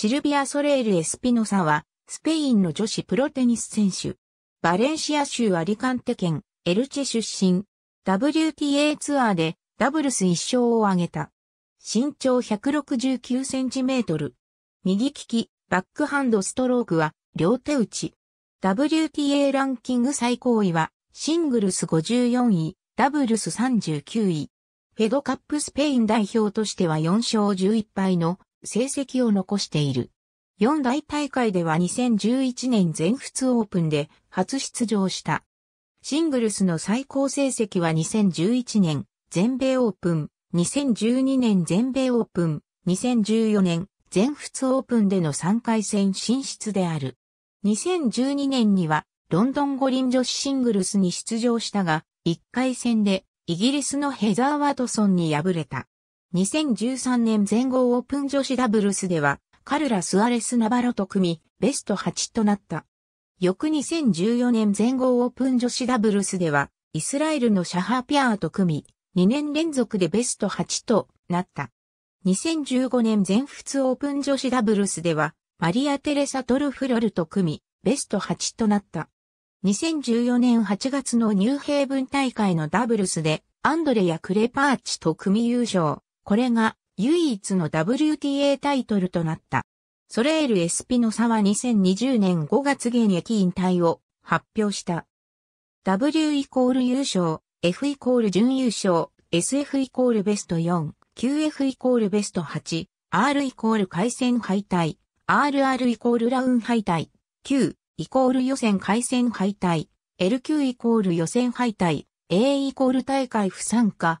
シルビア・ソレール・エスピノサは、スペインの女子プロテニス選手。バレンシア州アリカンテ県、エルチェ出身。WTA ツアーで、ダブルス1勝を挙げた。身長169センチメートル。右利き、バックハンドストロークは、両手打ち。WTA ランキング最高位は、シングルス54位、ダブルス39位。フェドカップスペイン代表としては4勝11敗の成績を残している。四大大会では2011年全仏オープンで初出場した。シングルスの最高成績は2011年全米オープン、2012年全米オープン、2014年全仏オープンでの3回戦進出である。2012年にはロンドン五輪女子シングルスに出場したが、1回戦でイギリスのヘザー・ワトソンに敗れた。2013年全豪オープン女子ダブルスでは、カルラ・スアレス・ナバロと組み、ベスト8となった。翌2014年全豪オープン女子ダブルスでは、イスラエルのシャハーピアーと組み、2年連続でベスト8となった。2015年全仏オープン女子ダブルスでは、マリア・テレサ・トルフロルと組み、ベスト8となった。2014年8月のニューヘイブン大会のダブルスで、アンドレやクレパーチと組優勝。これが唯一の WTA タイトルとなった。ソレール・エスピノサは2020年5月現役引退を発表した。W イコール優勝、F イコール準優勝、SF イコールベスト4、QF イコールベスト8、R イコール回戦敗退、RR イコールラウン敗退、Q イコール予選回戦敗退、LQ イコール予選敗退、A イコール大会不参加、